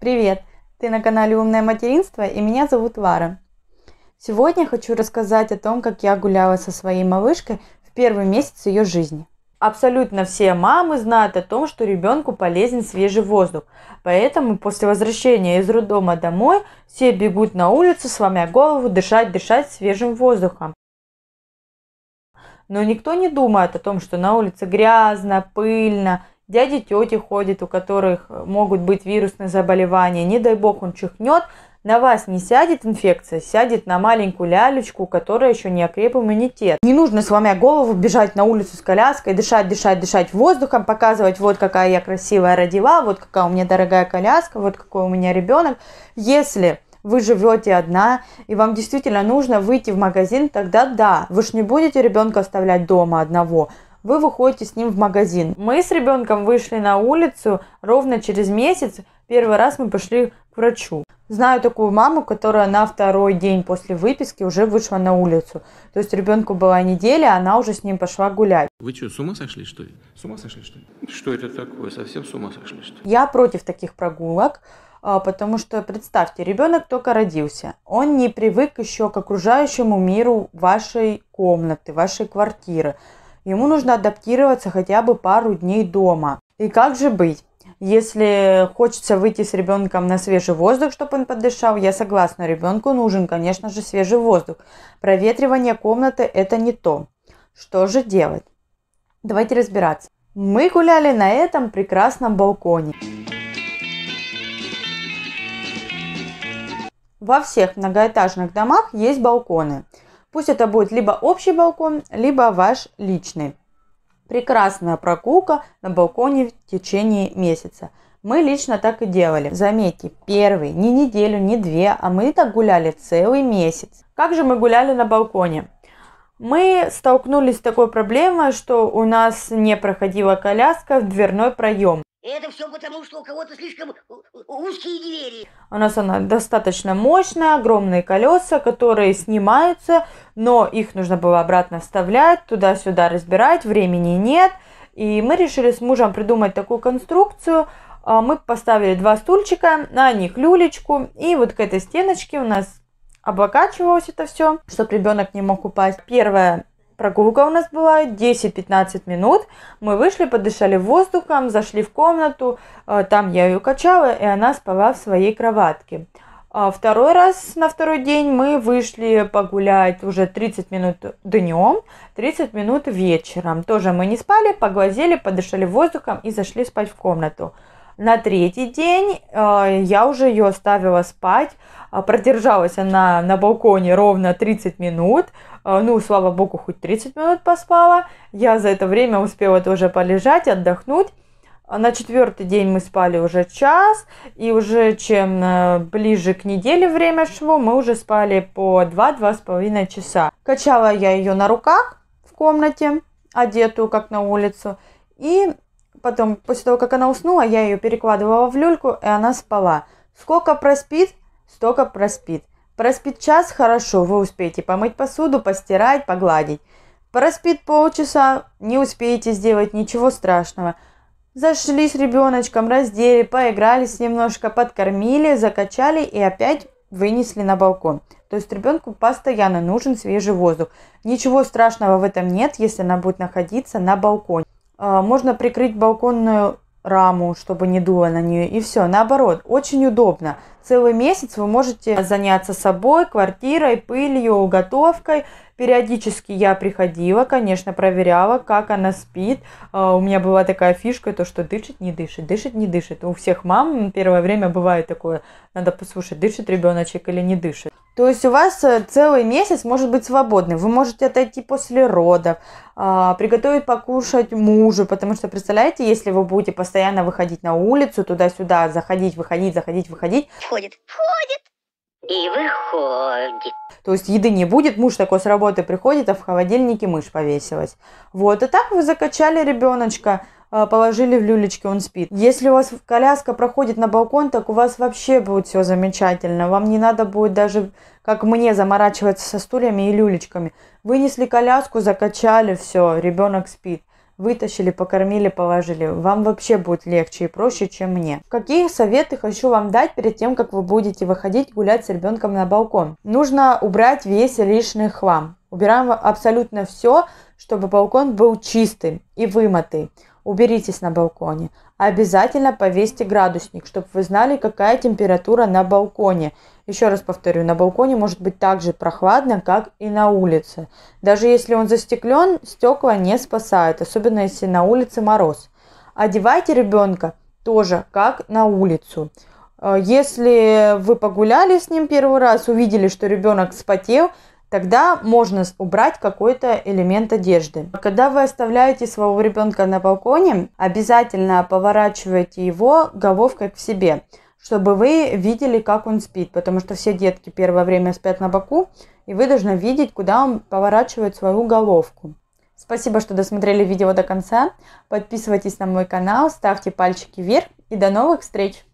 Привет! Ты на канале «Умное материнство» и меня зовут Лара. Сегодня хочу рассказать о том, как я гуляла со своей малышкой в первый месяц ее жизни. Абсолютно все мамы знают о том, что ребенку полезен свежий воздух. Поэтому после возвращения из роддома домой все бегут на улицу, сломя голову, дышать, дышать свежим воздухом. Но никто не думает о том, что на улице грязно, пыльно дяди, тети ходят, у которых э, могут быть вирусные заболевания, не дай бог он чихнет, на вас не сядет инфекция, сядет на маленькую лялечку, которая еще не окреп иммунитет. Не нужно сломя голову бежать на улицу с коляской, дышать, дышать, дышать воздухом, показывать, вот какая я красивая родила, вот какая у меня дорогая коляска, вот какой у меня ребенок. Если вы живете одна, и вам действительно нужно выйти в магазин, тогда да, вы же не будете ребенка оставлять дома одного вы выходите с ним в магазин. Мы с ребенком вышли на улицу ровно через месяц. Первый раз мы пошли к врачу. Знаю такую маму, которая на второй день после выписки уже вышла на улицу. То есть ребенку была неделя, она уже с ним пошла гулять. Вы что, с ума сошли, что ли? С ума сошли, что ли? Что это такое? Совсем с ума сошли, что ли? Я против таких прогулок а, потому что представьте, ребенок только родился, он не привык еще к окружающему миру вашей комнаты, вашей квартиры. Ему нужно адаптироваться хотя бы пару дней дома. И как же быть? Если хочется выйти с ребенком на свежий воздух, чтобы он подышал, я согласна, ребенку нужен, конечно же, свежий воздух. Проветривание комнаты – это не то. Что же делать? Давайте разбираться. Мы гуляли на этом прекрасном балконе. Во всех многоэтажных домах есть балконы – Пусть это будет либо общий балкон, либо ваш личный. Прекрасная прогулка на балконе в течение месяца. Мы лично так и делали. Заметьте, первый, не неделю, не две, а мы так гуляли целый месяц. Как же мы гуляли на балконе? Мы столкнулись с такой проблемой, что у нас не проходила коляска в дверной проем. Это все потому, что у кого-то слишком узкие двери. У нас она достаточно мощная, огромные колеса, которые снимаются, но их нужно было обратно вставлять, туда-сюда разбирать, времени нет. И мы решили с мужем придумать такую конструкцию. А, мы поставили два стульчика, на них люлечку, и вот к этой стеночке у нас облокачивалось это все, чтобы ребенок не мог упасть. Первое Прогулка у нас была 10-15 минут. Мы вышли, подышали воздухом, зашли в комнату. Э, там я ее качала, и она спала в своей кроватке. А второй раз на второй день мы вышли погулять уже 30 минут днем, 30 минут вечером. Тоже мы не спали, поглазели, подышали воздухом и зашли спать в комнату. На третий день э, я уже ее оставила спать. Э, продержалась она на балконе ровно 30 минут. Э, ну, слава богу, хоть 30 минут поспала. Я за это время успела тоже полежать, отдохнуть. А на четвертый день мы спали уже час, и уже чем ближе к неделе время шло, мы уже спали по 2-2,5 часа. Качала я ее на руках в комнате, одетую как на улицу, и Потом, после того, как она уснула, я ее перекладывала в люльку, и она спала. Сколько проспит, столько проспит. Проспит час – хорошо, вы успеете помыть посуду, постирать, погладить. Проспит полчаса – не успеете сделать ничего страшного. Зашли с ребеночком, раздели, поигрались немножко, подкормили, закачали и опять вынесли на балкон. То есть ребенку постоянно нужен свежий воздух. Ничего страшного в этом нет, если она будет находиться на балконе. А, можно прикрыть балконную раму, чтобы не дуло на нее. И все, наоборот, очень удобно. Целый месяц вы можете заняться собой, квартирой, пылью, уготовкой. Периодически я приходила, конечно, проверяла, как она спит. А, у меня была такая фишка, то что дышит, не дышит, дышит, не дышит. У всех мам первое время бывает такое, надо послушать, дышит ребеночек или не дышит. То есть у вас э, целый месяц может быть свободный. Вы можете отойти после родов, а, приготовить покушать мужу, потому что, представляете, если вы будете постоянно выходить на улицу, туда-сюда, заходить, выходить, заходить, выходить. Входит, входит, и выходит. То есть еды не будет, муж такой с работы приходит, а в холодильнике мышь повесилась. Вот, и так вы закачали ребеночка. А, положили в люлечки, он спит. Если у вас коляска проходит на балкон, так у вас вообще будет все замечательно. Вам не надо будет даже, как мне, заморачиваться со стульями и люлечками. Вынесли коляску, закачали, все, ребенок спит вытащили, покормили, положили. Вам вообще будет легче и проще, чем мне. Какие советы хочу вам дать перед тем, как вы будете выходить гулять с ребенком на балкон? Нужно убрать весь лишний хлам. Убираем абсолютно все, чтобы балкон был чистым и вымытый уберитесь на балконе. Обязательно повесьте градусник, чтобы вы знали, какая температура на балконе. Еще раз повторю, на балконе может быть так же прохладно, как и на улице. Даже если он застеклен, стекла не спасают, особенно если на улице мороз. Одевайте ребенка тоже, как на улицу. Э, если вы погуляли с ним первый раз, увидели, что ребенок спотел тогда можно убрать какой-то элемент одежды. Когда вы оставляете своего ребенка на балконе, обязательно поворачивайте его головкой к себе, чтобы вы видели, как он спит, потому что все детки первое время спят на боку, и вы должны видеть, куда он поворачивает свою головку. Спасибо, что досмотрели видео до конца. Подписывайтесь на мой канал, ставьте пальчики вверх и до новых встреч!